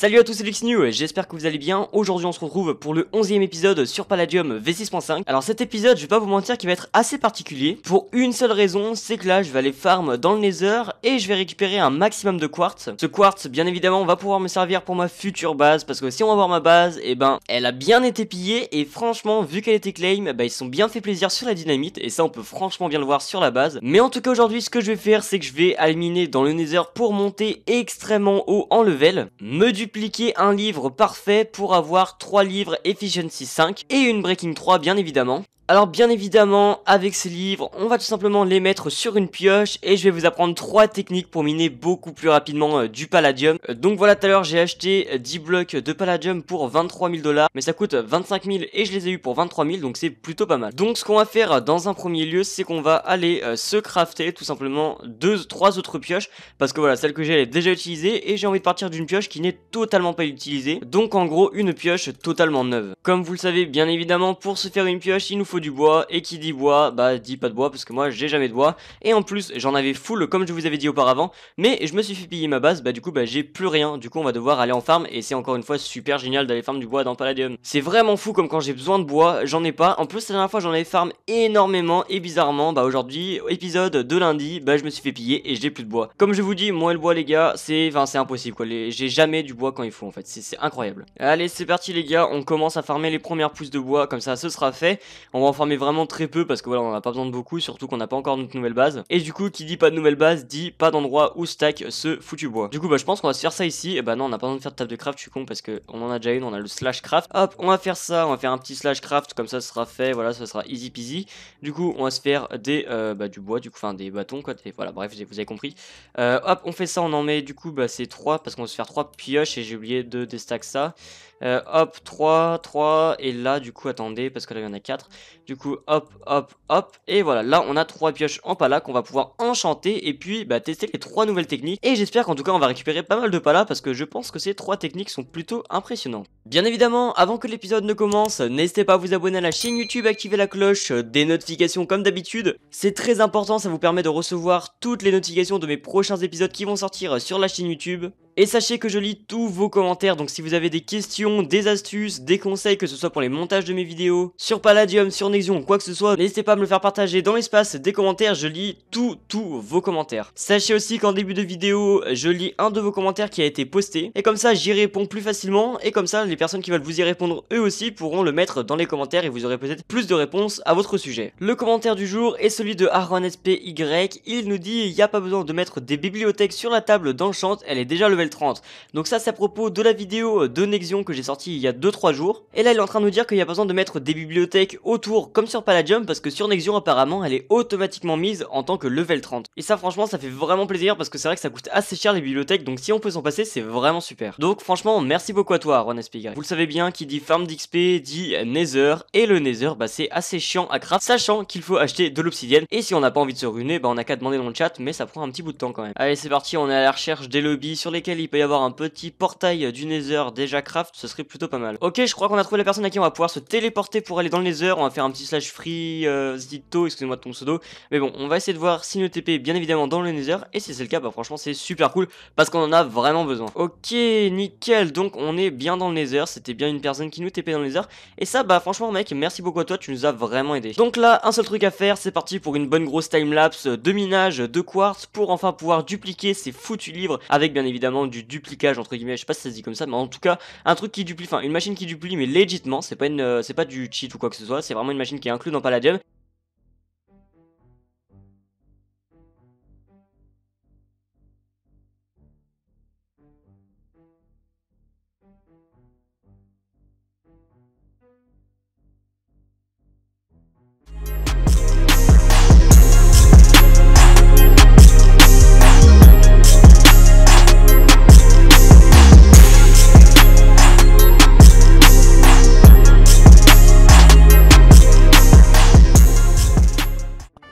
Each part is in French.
Salut à tous, c'est LuxNew, j'espère que vous allez bien. Aujourd'hui, on se retrouve pour le 11 ème épisode sur Palladium V6.5. Alors cet épisode, je vais pas vous mentir qui va être assez particulier pour une seule raison, c'est que là, je vais aller farm dans le Nether et je vais récupérer un maximum de quartz. Ce quartz, bien évidemment, va pouvoir me servir pour ma future base parce que si on va voir ma base, et eh ben, elle a bien été pillée et franchement, vu qu'elle était claim, bah, ils se sont bien fait plaisir sur la dynamite et ça, on peut franchement bien le voir sur la base. Mais en tout cas, aujourd'hui, ce que je vais faire, c'est que je vais aller dans le Nether pour monter extrêmement haut en level, me du dupliquer un livre parfait pour avoir 3 livres Efficiency 5 et une Breaking 3 bien évidemment. Alors bien évidemment, avec ces livres, on va tout simplement les mettre sur une pioche et je vais vous apprendre trois techniques pour miner beaucoup plus rapidement euh, du palladium. Euh, donc voilà, tout à l'heure j'ai acheté 10 euh, blocs de palladium pour 23 000 dollars, mais ça coûte 25 000 et je les ai eu pour 23 000, donc c'est plutôt pas mal. Donc ce qu'on va faire dans un premier lieu, c'est qu'on va aller se crafter tout simplement deux, trois autres pioches, parce que voilà, celle que j'ai elle est déjà utilisée et j'ai envie de partir d'une pioche qui n'est totalement pas utilisée, donc en gros une pioche totalement neuve. Comme vous le savez, bien évidemment, pour se faire une pioche, il nous faut du bois, et qui dit bois, bah dit pas de bois, parce que moi j'ai jamais de bois, et en plus j'en avais full comme je vous avais dit auparavant, mais je me suis fait piller ma base, bah du coup bah j'ai plus rien, du coup on va devoir aller en farm, et c'est encore une fois super génial d'aller farm du bois dans Palladium. C'est vraiment fou comme quand j'ai besoin de bois, j'en ai pas, en plus la dernière fois j'en avais farm énormément, et bizarrement, bah aujourd'hui, épisode de lundi, bah je me suis fait piller et j'ai plus de bois. Comme je vous dis, moi le bois les gars, c'est enfin, c'est impossible quoi, j'ai jamais du bois quand il faut en fait, c'est incroyable. Allez c'est parti les gars, on commence à farmer les premières pousses de bois, comme ça ce sera fait, on va on former vraiment très peu parce que voilà, on n'a pas besoin de beaucoup, surtout qu'on n'a pas encore notre nouvelle base. Et du coup, qui dit pas de nouvelle base, dit pas d'endroit où stack ce foutu bois. Du coup, bah, je pense qu'on va se faire ça ici. Et bah non, on n'a pas besoin de faire de table de craft, je suis con parce qu'on en a déjà une, on a le slash craft. Hop, on va faire ça, on va faire un petit slash craft, comme ça ce sera fait, voilà, ça sera easy peasy. Du coup, on va se faire des, euh, bah, du bois, du coup, enfin des bâtons, quoi. Des, voilà, bref, vous avez compris. Euh, hop, on fait ça, on en met du coup, bah c'est 3 parce qu'on va se faire 3 pioches et j'ai oublié de déstack ça. Euh, hop, 3, 3, et là, du coup, attendez, parce que là, il y en a 4. Du coup, hop, hop, hop. Et voilà, là, on a trois pioches en pala qu'on va pouvoir enchanter et puis bah, tester les trois nouvelles techniques. Et j'espère qu'en tout cas, on va récupérer pas mal de pala parce que je pense que ces trois techniques sont plutôt impressionnantes. Bien évidemment, avant que l'épisode ne commence, n'hésitez pas à vous abonner à la chaîne YouTube, activer la cloche, euh, des notifications comme d'habitude. C'est très important, ça vous permet de recevoir toutes les notifications de mes prochains épisodes qui vont sortir sur la chaîne YouTube. Et sachez que je lis tous vos commentaires, donc si vous avez des questions, des astuces, des conseils, que ce soit pour les montages de mes vidéos, sur Palladium, sur Nexion, quoi que ce soit, n'hésitez pas à me le faire partager dans l'espace des commentaires, je lis tous, tous vos commentaires. Sachez aussi qu'en début de vidéo, je lis un de vos commentaires qui a été posté, et comme ça j'y réponds plus facilement, et comme ça les personnes qui veulent vous y répondre eux aussi pourront le mettre dans les commentaires et vous aurez peut-être plus de réponses à votre sujet. Le commentaire du jour est celui de SPY il nous dit « Il n'y a pas besoin de mettre des bibliothèques sur la table d'Enchant, elle est déjà level 30. Donc ça c'est à propos de la vidéo de Nexion que j'ai sorti il y a 2-3 jours. Et là il est en train de nous dire qu'il n'y a pas besoin de mettre des bibliothèques autour comme sur Palladium parce que sur Nexion apparemment elle est automatiquement mise en tant que level 30. Et ça franchement ça fait vraiment plaisir parce que c'est vrai que ça coûte assez cher les bibliothèques donc si on peut s'en passer c'est vraiment super. Donc franchement merci beaucoup à toi Ron Vous le savez bien qui dit farm d'XP dit Nether et le Nether bah c'est assez chiant à craft sachant qu'il faut acheter de l'obsidienne et si on n'a pas envie de se ruiner bah on n'a qu'à demander dans le chat mais ça prend un petit bout de temps quand même. Allez c'est parti on est à la recherche des lobbies sur lesquels il peut y avoir un petit portail du Nether déjà craft, ce serait plutôt pas mal. Ok, je crois qu'on a trouvé la personne à qui on va pouvoir se téléporter pour aller dans le Nether. On va faire un petit slash free euh, Zito, excusez-moi de ton pseudo. Mais bon, on va essayer de voir si nous TP bien évidemment dans le Nether. Et si c'est le cas, bah franchement, c'est super cool parce qu'on en a vraiment besoin. Ok, nickel. Donc on est bien dans le Nether. C'était bien une personne qui nous TP dans le Nether. Et ça, bah franchement, mec, merci beaucoup à toi. Tu nous as vraiment aidé. Donc là, un seul truc à faire, c'est parti pour une bonne grosse timelapse de minage de quartz pour enfin pouvoir dupliquer ces foutus livres avec bien évidemment du duplicage entre guillemets, je sais pas si ça se dit comme ça, mais en tout cas, un truc qui duplie, enfin une machine qui duplie, mais légitimement c'est pas euh, c'est pas du cheat ou quoi que ce soit, c'est vraiment une machine qui est inclue dans Palladium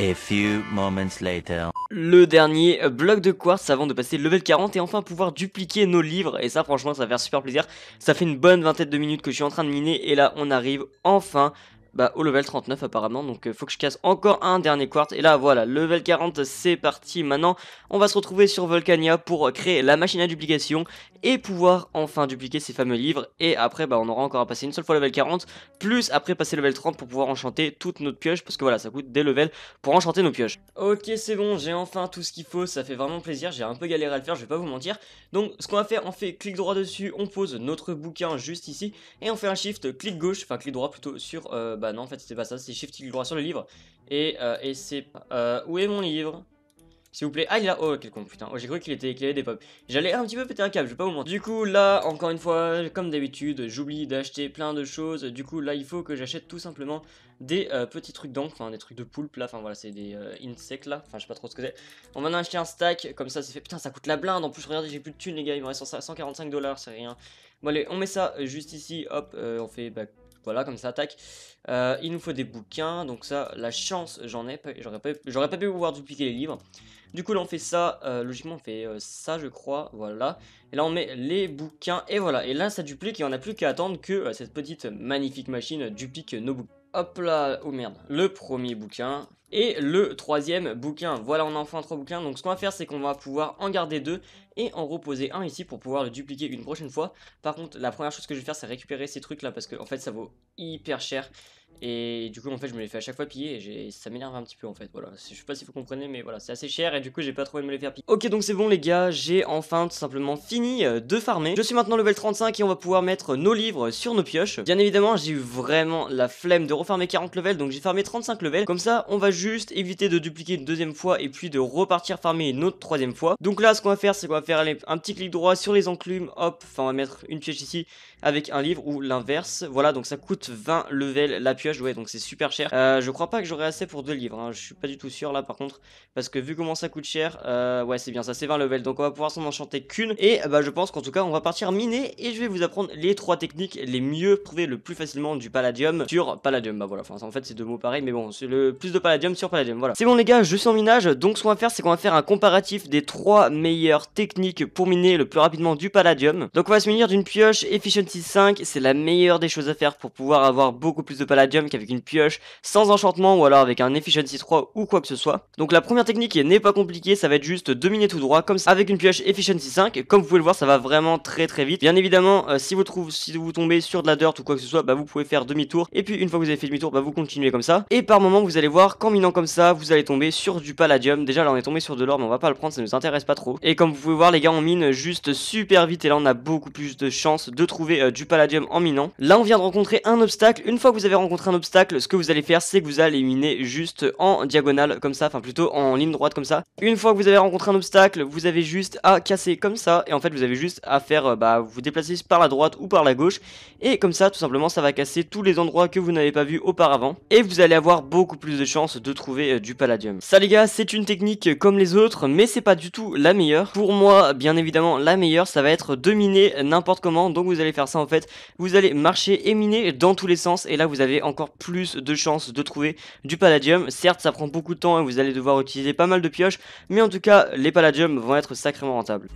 A few moments later. Le dernier bloc de quartz avant de passer level 40 et enfin pouvoir dupliquer nos livres et ça franchement ça va faire super plaisir. Ça fait une bonne vingtaine de minutes que je suis en train de miner et là on arrive enfin bah, au level 39 apparemment donc il euh, faut que je casse encore un dernier quartz et là voilà level 40 c'est parti maintenant on va se retrouver sur Volcania pour créer la machine à duplication et pouvoir enfin dupliquer ces fameux livres et après bah, on aura encore à passer une seule fois level 40 plus après passer level 30 pour pouvoir enchanter toute notre pioche parce que voilà ça coûte des levels pour enchanter nos pioches. Ok c'est bon j'ai enfin tout ce qu'il faut ça fait vraiment plaisir j'ai un peu galéré à le faire je vais pas vous mentir donc ce qu'on va faire on fait clic droit dessus on pose notre bouquin juste ici et on fait un shift clic gauche enfin clic droit plutôt sur euh, bah non en fait c'était pas ça c'est shift clic droit sur le livre et, euh, et c'est euh, où est mon livre s'il vous plaît. Ah, il a... Oh, quel con, putain. Oh, j'ai cru qu'il était éclairé des pop. J'allais un petit peu péter un câble, je vais pas vous mentir. Du coup, là, encore une fois, comme d'habitude, j'oublie d'acheter plein de choses. Du coup, là, il faut que j'achète tout simplement des euh, petits trucs d'encre, des trucs de poulpe, là. Enfin, voilà, c'est des euh, insectes, là. Enfin, je sais pas trop ce que c'est. On va en acheter un stack, comme ça, c'est fait. Putain, ça coûte la blinde. En plus, regardez, j'ai plus de thunes, les gars. Il me reste 145 dollars, c'est rien. Bon, allez, on met ça euh, juste ici. Hop, on fait... Bah, voilà, comme ça, attaque. il nous faut des bouquins, donc ça, la chance, j'en ai, j'aurais pas, pas pu pouvoir dupliquer les livres. Du coup, là, on fait ça. Euh, logiquement, on fait euh, ça, je crois. Voilà. Et là, on met les bouquins. Et voilà. Et là, ça duplique. Et on n'a plus qu'à attendre que euh, cette petite magnifique machine duplique nos bouquins. Hop là. Oh merde. Le premier bouquin et le troisième bouquin. Voilà, on a enfin trois bouquins. Donc ce qu'on va faire, c'est qu'on va pouvoir en garder deux et en reposer un ici pour pouvoir le dupliquer une prochaine fois. Par contre, la première chose que je vais faire, c'est récupérer ces trucs-là parce que en fait, ça vaut hyper cher. Et du coup, en fait, je me les fais à chaque fois piller et ça m'énerve un petit peu en fait. Voilà, je sais pas si vous comprenez, mais voilà, c'est assez cher et du coup, j'ai pas trop envie de me les faire piller. Ok, donc c'est bon les gars, j'ai enfin tout simplement fini euh, de farmer. Je suis maintenant level 35 et on va pouvoir mettre nos livres sur nos pioches. Bien évidemment, j'ai eu vraiment la flemme de refarmer 40 levels, donc j'ai fermé 35 levels. Comme ça, on va juste éviter de dupliquer une deuxième fois et puis de repartir farmer une autre troisième fois. Donc là, ce qu'on va faire, c'est qu'on va faire un petit clic droit sur les enclumes, hop, enfin on va mettre une piège ici avec un livre ou l'inverse. Voilà, donc ça coûte 20 levels la pioche, ouais, donc c'est super cher. Euh, je crois pas que j'aurai assez pour deux livres, hein. je suis pas du tout sûr là par contre, parce que vu comment ça coûte cher, euh, ouais, c'est bien, ça c'est 20 levels, donc on va pouvoir s'en enchanter qu'une. Et euh, bah je pense qu'en tout cas, on va partir miner et je vais vous apprendre les trois techniques les mieux prouvées le plus facilement du palladium sur palladium. Bah voilà, enfin en fait c'est deux mots pareils, mais bon, c'est le plus de palladium sur palladium. Voilà. C'est bon les gars, je suis en minage. Donc ce qu'on va faire, c'est qu'on va faire un comparatif des trois meilleures techniques pour miner le plus rapidement du palladium. Donc on va se munir d'une pioche Efficiency 5. C'est la meilleure des choses à faire pour pouvoir avoir beaucoup plus de palladium qu'avec une pioche sans enchantement ou alors avec un Efficiency 3 ou quoi que ce soit. Donc la première technique n'est pas compliquée, ça va être juste de miner tout droit comme ça avec une pioche Efficiency 5. Comme vous pouvez le voir, ça va vraiment très très vite. Bien évidemment, euh, si, vous trouvez, si vous tombez sur de la dirt ou quoi que ce soit, bah vous pouvez faire demi-tour. Et puis une fois que vous avez fait demi-tour, bah vous continuez comme ça. Et par moment, vous allez voir quand comme ça, vous allez tomber sur du palladium. Déjà là on est tombé sur de l'or mais on va pas le prendre, ça nous intéresse pas trop. Et comme vous pouvez voir les gars on mine juste super vite et là on a beaucoup plus de chances de trouver euh, du palladium en minant. Là on vient de rencontrer un obstacle. Une fois que vous avez rencontré un obstacle, ce que vous allez faire c'est que vous allez miner juste en diagonale comme ça, enfin plutôt en ligne droite comme ça. Une fois que vous avez rencontré un obstacle, vous avez juste à casser comme ça et en fait vous avez juste à faire euh, bah vous déplacer par la droite ou par la gauche et comme ça tout simplement ça va casser tous les endroits que vous n'avez pas vu auparavant et vous allez avoir beaucoup plus de chances de de trouver euh, du palladium. Ça les gars, c'est une technique euh, comme les autres, mais c'est pas du tout la meilleure. Pour moi, bien évidemment, la meilleure, ça va être de miner n'importe comment. Donc vous allez faire ça en fait, vous allez marcher et miner dans tous les sens. Et là, vous avez encore plus de chances de trouver du palladium. Certes, ça prend beaucoup de temps et hein, vous allez devoir utiliser pas mal de pioches, mais en tout cas, les palladiums vont être sacrément rentables.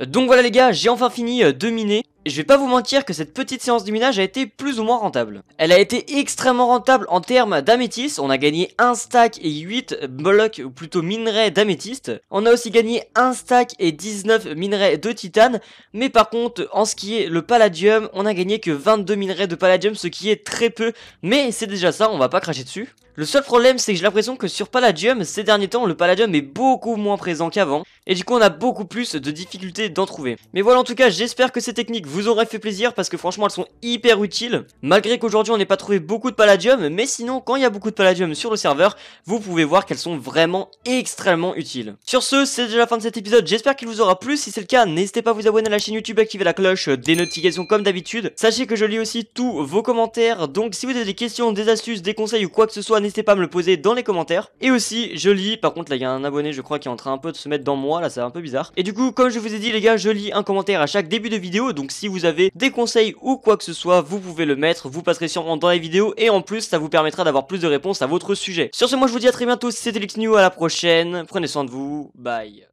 Donc voilà les gars, j'ai enfin fini euh, de miner. Je vais pas vous mentir que cette petite séance de minage a été plus ou moins rentable. Elle a été extrêmement rentable en termes d'améthyste. On a gagné un stack et 8 blocs, ou plutôt minerais d'améthyste. On a aussi gagné un stack et 19 minerais de titane. Mais par contre, en ce qui est le palladium, on a gagné que 22 minerais de palladium, ce qui est très peu. Mais c'est déjà ça, on va pas cracher dessus. Le seul problème, c'est que j'ai l'impression que sur Palladium, ces derniers temps, le Palladium est beaucoup moins présent qu'avant, et du coup on a beaucoup plus de difficultés d'en trouver. Mais voilà, en tout cas, j'espère que ces techniques vous auraient fait plaisir, parce que franchement, elles sont hyper utiles, malgré qu'aujourd'hui on n'ait pas trouvé beaucoup de Palladium, mais sinon, quand il y a beaucoup de Palladium sur le serveur, vous pouvez voir qu'elles sont vraiment extrêmement utiles. Sur ce, c'est déjà la fin de cet épisode, j'espère qu'il vous aura plu, si c'est le cas, n'hésitez pas à vous abonner à la chaîne YouTube, activer la cloche des notifications comme d'habitude. Sachez que je lis aussi tous vos commentaires, donc si vous avez des questions, des astuces, des conseils ou quoi que ce soit, n'hésitez pas à me le poser dans les commentaires. Et aussi, je lis, par contre là il y a un abonné je crois qui est en train un peu de se mettre dans moi, là c'est un peu bizarre. Et du coup, comme je vous ai dit les gars, je lis un commentaire à chaque début de vidéo, donc si vous avez des conseils ou quoi que ce soit, vous pouvez le mettre, vous passerez sûrement dans les vidéos, et en plus ça vous permettra d'avoir plus de réponses à votre sujet. Sur ce, moi je vous dis à très bientôt, c'était New. à la prochaine, prenez soin de vous, bye.